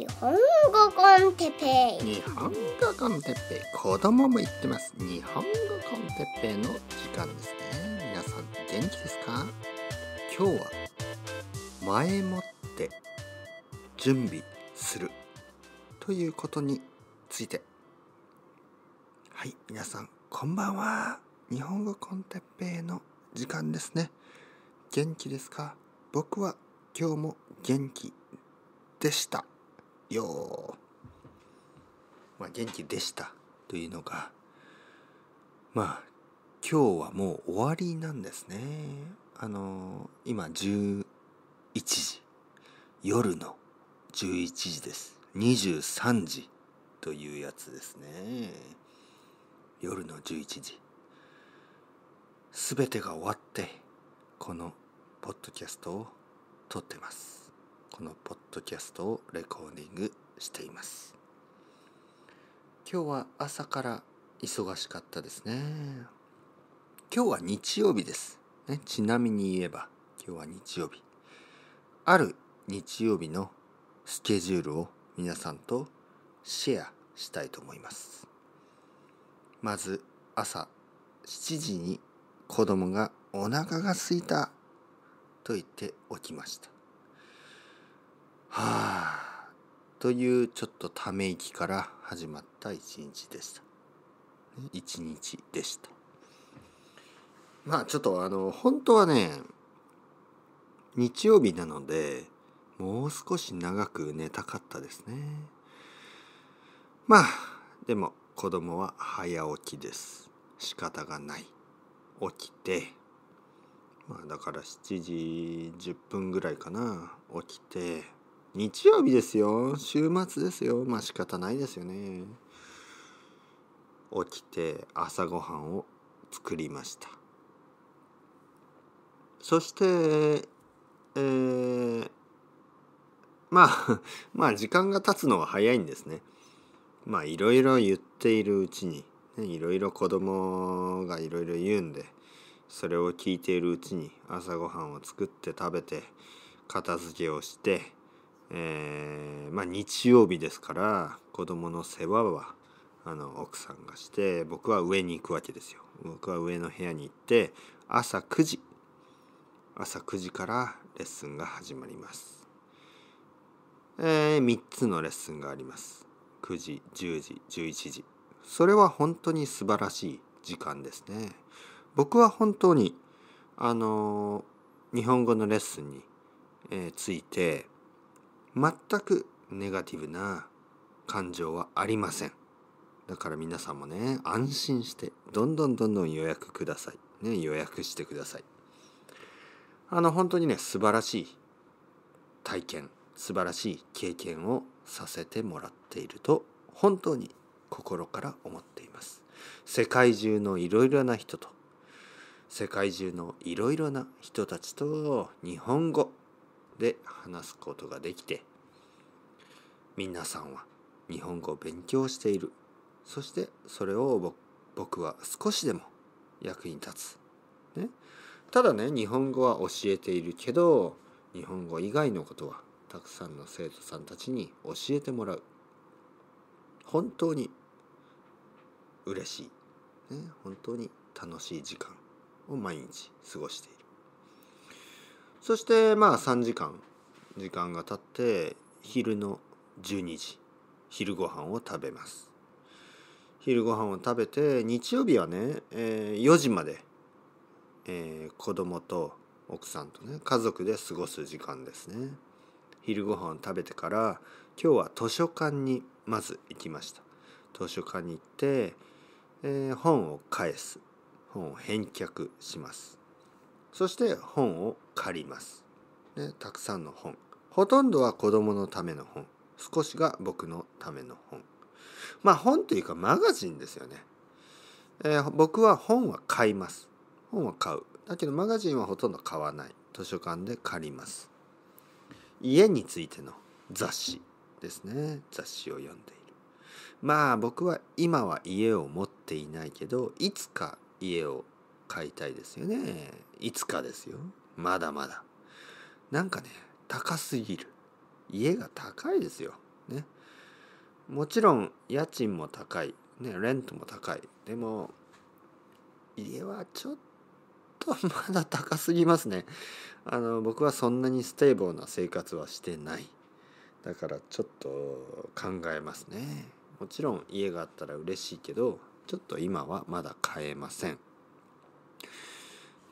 日本語コンテッペイ日本語コンテッペイ子供も言ってます日本語コンテッペイの時間ですね皆さん元気ですか今日は前もって準備するということについてはい皆さんこんばんは日本語コンテッペイの時間ですね元気ですか僕は今日も元気でした。よまあ、元気でしたというのがまあ今日はもう終わりなんですねあの今11時夜の11時です23時というやつですね夜の11時全てが終わってこのポッドキャストを撮ってますこのポッドキャストをレコーディングしています今日は朝から忙しかったですね今日は日曜日です、ね、ちなみに言えば今日は日曜日ある日曜日のスケジュールを皆さんとシェアしたいと思いますまず朝7時に子供がお腹が空いたと言っておきましたはあというちょっとため息から始まった一日でした一日でしたまあちょっとあの本当はね日曜日なのでもう少し長く寝たかったですねまあでも子供は早起きです仕方がない起きてまあだから7時10分ぐらいかな起きて日曜日ですよ週末ですよまあ仕方ないですよね起きて朝ごはんを作りましたそしてえー、まあ まあ時間が経つのは早いんですねまあいろいろ言っているうちにいろいろ子供がいろいろ言うんでそれを聞いているうちに朝ごはんを作って食べて片付けをしてえー、まあ、日曜日ですから子供の世話はあの奥さんがして僕は上に行くわけですよ僕は上の部屋に行って朝9時朝9時からレッスンが始まります、えー、3つのレッスンがあります9時10時11時それは本当に素晴らしい時間ですね僕は本当にあの日本語のレッスンに、えー、ついて全くネガティブな感情はありませんだから皆さんもね安心してどんどんどんどん予約くださいね予約してくださいあの本当にね素晴らしい体験素晴らしい経験をさせてもらっていると本当に心から思っています世界中のいろいろな人と世界中のいろいろな人たちと日本語で話すことができて皆さんは日本語を勉強しているそしてそれを僕は少しでも役に立つ、ね、ただね日本語は教えているけど日本語以外のことはたくさんの生徒さんたちに教えてもらう本当に嬉しい、ね、本当に楽しい時間を毎日過ごしているそしてまあ3時間時間が経って昼の12時昼ご飯を食べます昼ご飯を食べて日曜日はね、えー、4時まで、えー、子供と奥さんとね家族で過ごす時間ですね昼ご飯を食べてから今日は図書館にまず行きました図書館に行って、えー、本を返す本を返却しますそして本を借ります、ね、たくさんの本ほとんどは子供のための本少しが僕のための本まあ本というかマガジンですよね、えー、僕は本は買います本は買うだけどマガジンはほとんど買わない図書館で借ります家についての雑誌ですね雑誌を読んでいるまあ僕は今は家を持っていないけどいつか家を買いたいですよねいつかですよまだまだなんかね高すぎる家が高いですよねもちろん家賃も高いねレントも高いでも家はちょっとまだ高すぎますねあの僕はそんなにステーボーな生活はしてないだからちょっと考えますねもちろん家があったら嬉しいけどちょっと今はまだ買えません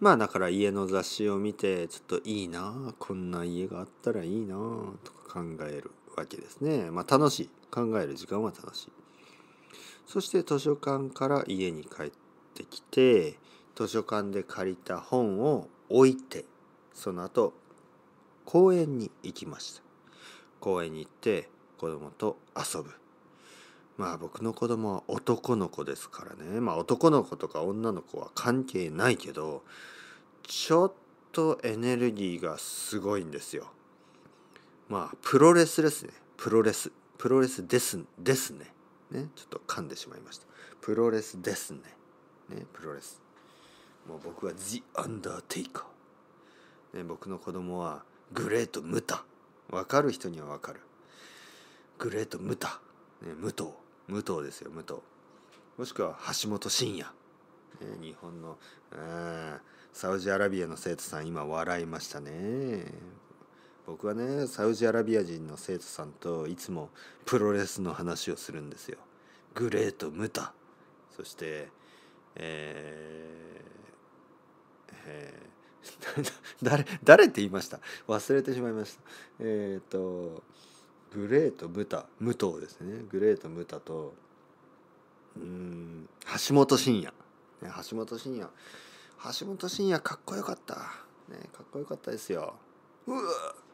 まあだから家の雑誌を見てちょっといいなこんな家があったらいいなとか考えるわけですね。まあ楽しい考える時間は楽しい。そして図書館から家に帰ってきて図書館で借りた本を置いてその後公園に行きました。公園に行って子供と遊ぶ。まあ僕の子供は男の子ですからねまあ男の子とか女の子は関係ないけどちょっとエネルギーがすごいんですよまあプロレスですねプロレスプロレスですですねねちょっと噛んでしまいましたプロレスですねねプロレスもう僕は「The Undertaker」ね、僕の子供は「グレート・ムタ」分かる人には分かるグレート・ムタ、ね、武藤武藤ですよ武藤もしくは橋本真也、ね、日本のサウジアラビアの生徒さん今笑いましたね僕はねサウジアラビア人の生徒さんといつもプロレスの話をするんですよグレート・ムタそしてえー、えー、誰誰って言いました忘れてしまいましたえっ、とグレート・ムタ武藤ですねグレート・ムタとうん橋本真也、ね、橋本真也橋本真也かっこよかった、ね、かっこよかったですようわ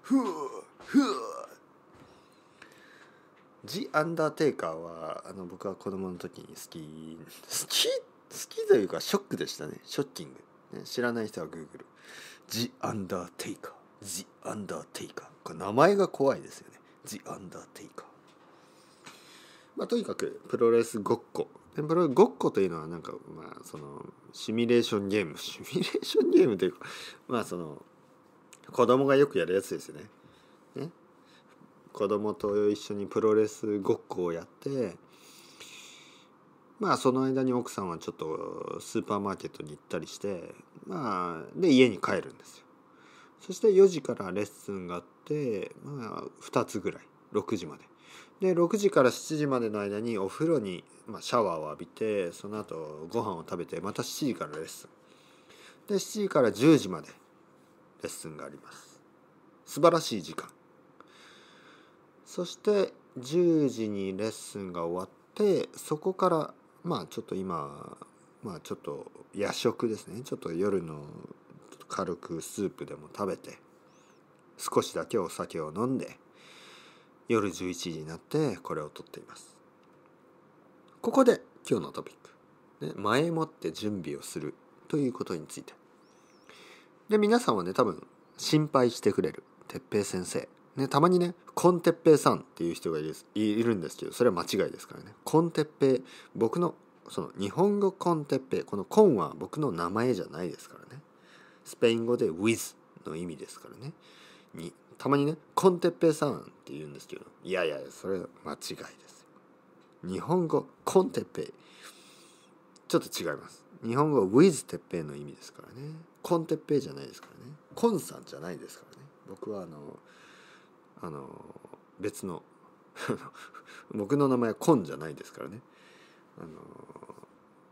ふうふうジ・アンダーテイカーはあの僕は子供の時に好き好き好きというかショックでしたねショッキング、ね、知らない人はグーグルジ・アンダーテイカージ・アンダーテイカー名前が怖いですよねジ・アンダーテイカー、まあ、とにかくプロレスごっこでプロレスごっこというのはなんかまあそのシミュレーションゲーム シミュレーションゲームというかまあその子供がよくやるやつですよねね子供と一緒にプロレスごっこをやってまあその間に奥さんはちょっとスーパーマーケットに行ったりしてまあで家に帰るんですよそして4時からレッスンがあっ、まあ、2つぐらい6時まで。で6時から7時までの間にお風呂に、まあ、シャワーを浴びてその後ご飯を食べてまた7時からレッスンで7時から10時までレッスンがあります素晴らしい時間そして10時にレッスンが終わってそこからまあちょっと今まあちょっと夜食ですねちょっと夜の軽くスープでも食べて少しだけお酒を飲んで夜11時になってこれを撮っていますここで今日のトピック、ね、前もって準備をするということについてで皆さんはね多分心配してくれる哲平先生ね、たまにね「コンテッペイさん」っていう人がいるいるんですけどそれは間違いですからね「コンテッペイ」僕のその日本語「コンテッペイ」この「コン」は僕の名前じゃないですからねスペイン語で「with」の意味ですからねにたまにね「コンテッペイさん」って言うんですけどいやいやそれ間違いですよ日本語「コンテッペイ」ちょっと違います日本語は「with てっの意味ですからね「コンテッペイ」じゃないですからね「コンさん」じゃないですからね僕はあのあの別の 僕の名前は「コン」じゃないですからねあの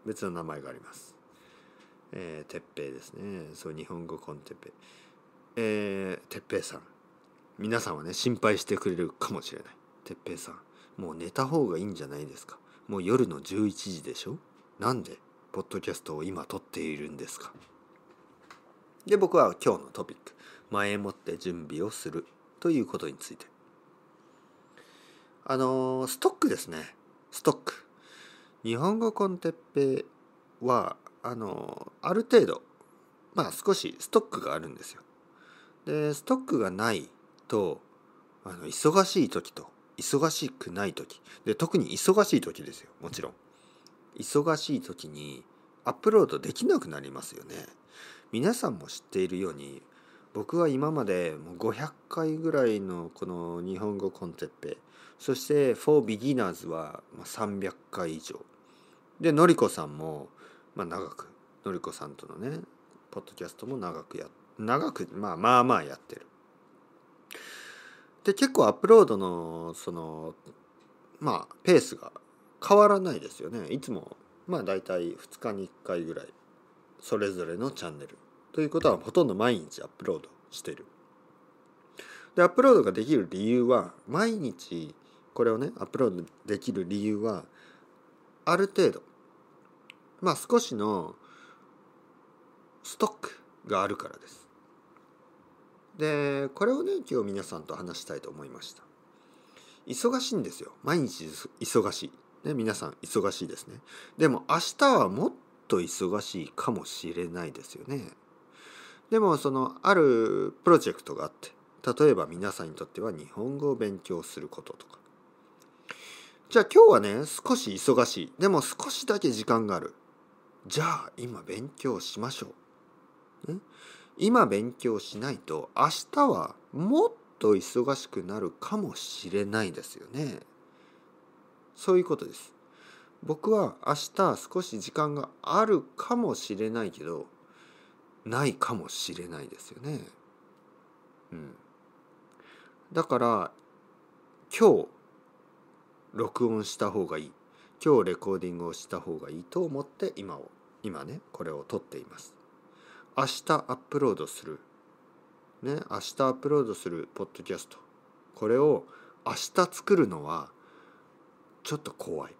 別の名前があります。えー、鉄平ですね。そう、日本語コンテペイ。えー、哲平さん皆さんはね心配してくれるかもしれない哲平さんもう寝た方がいいんじゃないですかもう夜の11時でしょなんでポッドキャストを今撮っているんですかで僕は今日のトピック前もって準備をするということについてあのー、ストックですねストック日本語コンテッペはあのー、ある程度まあ少しストックがあるんですよでストックがないとあの忙しい時と忙しくない時で特に忙しい時ですよもちろん忙しい時にアップロードできなくなりますよね皆さんも知っているように僕は今までもう500回ぐらいのこの日本語コンテッペそして「for beginners」は300回以上でのりこさんも、まあ、長くのりこさんとのねポッドキャストも長くやって長く、まあまあまあやってる。で、結構アップロードの、その、まあ、ペースが変わらないですよね。いつも、まあ大体2日に1回ぐらい、それぞれのチャンネル。ということは、ほとんど毎日アップロードしてる。で、アップロードができる理由は、毎日これをね、アップロードできる理由は、ある程度、まあ少しのストックがあるからです。でこれをね今日皆さんと話したいと思いました忙しいんですよ毎日忙しい、ね、皆さん忙しいですねでも明日はもっと忙しいかもしれないですよねでもそのあるプロジェクトがあって例えば皆さんにとっては日本語を勉強することとかじゃあ今日はね少し忙しいでも少しだけ時間があるじゃあ今勉強しましょう、ん今勉強しないと明日はもっと忙しくなるかもしれないですよね。そういうことです。僕は明日少し時間があるかもしれないけどないかもしれないですよね。うん、だから今日録音した方がいい今日レコーディングをした方がいいと思って今を今ねこれを撮っています。明日アップロードする。ね、明日アップロードするポッドキャスト。これを明日作るのはちょっと怖い。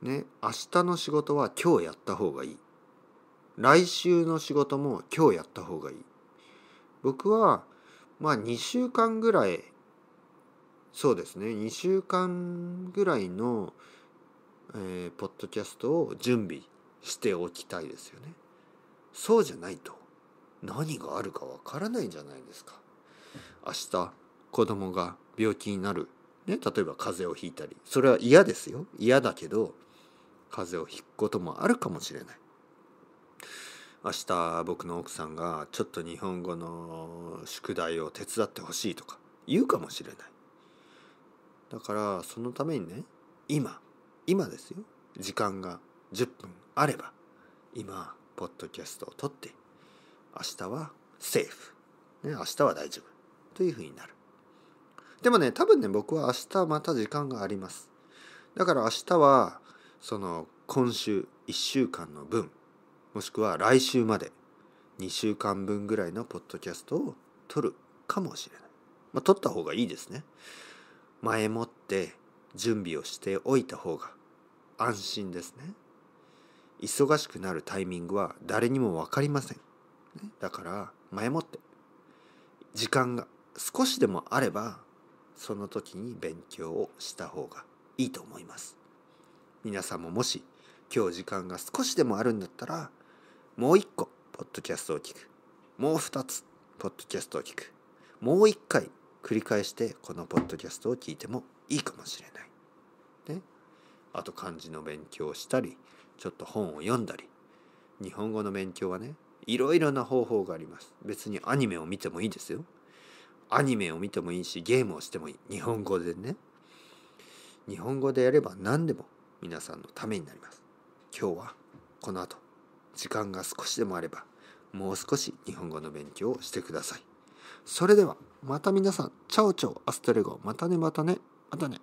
ね、明日の仕事は今日やった方がいい。来週の仕事も今日やった方がいい。僕は、まあ2週間ぐらい、そうですね、2週間ぐらいの、えー、ポッドキャストを準備しておきたいですよね。そうじゃないと何があるかわからないんじゃないですか。明日子供が病気になる、ね、例えば風邪をひいたりそれは嫌ですよ嫌だけど風邪をひくこともあるかもしれない。明日僕の奥さんがちょっと日本語の宿題を手伝ってほしいとか言うかもしれない。だからそのためにね今今ですよ時間が10分あれば今ポッドキャストを撮って明日はセーフ、ね、明日は大丈夫というふうになるでもね多分ね僕は明日また時間がありますだから明日はその今週1週間の分もしくは来週まで2週間分ぐらいのポッドキャストを撮るかもしれない。まあ、撮った方がいいですね。前もって準備をしておいた方が安心ですね。忙しくなるタイミングは誰にも分かりませんだから前もって時間が少しでもあればその時に勉強をした方がいいと思います皆さんももし今日時間が少しでもあるんだったらもう一個ポッドキャストを聞くもう二つポッドキャストを聞くもう一回繰り返してこのポッドキャストを聞いてもいいかもしれない。ね、あと漢字の勉強をしたりちょっと本を読んだり日本語の勉強はねいろいろな方法があります別にアニメを見てもいいですよアニメを見てもいいしゲームをしてもいい日本語でね日本語でやれば何でも皆さんのためになります今日はこの後時間が少しでもあればもう少し日本語の勉強をしてくださいそれではまた皆さんチャオチャオアストレゴまたねまたねまたね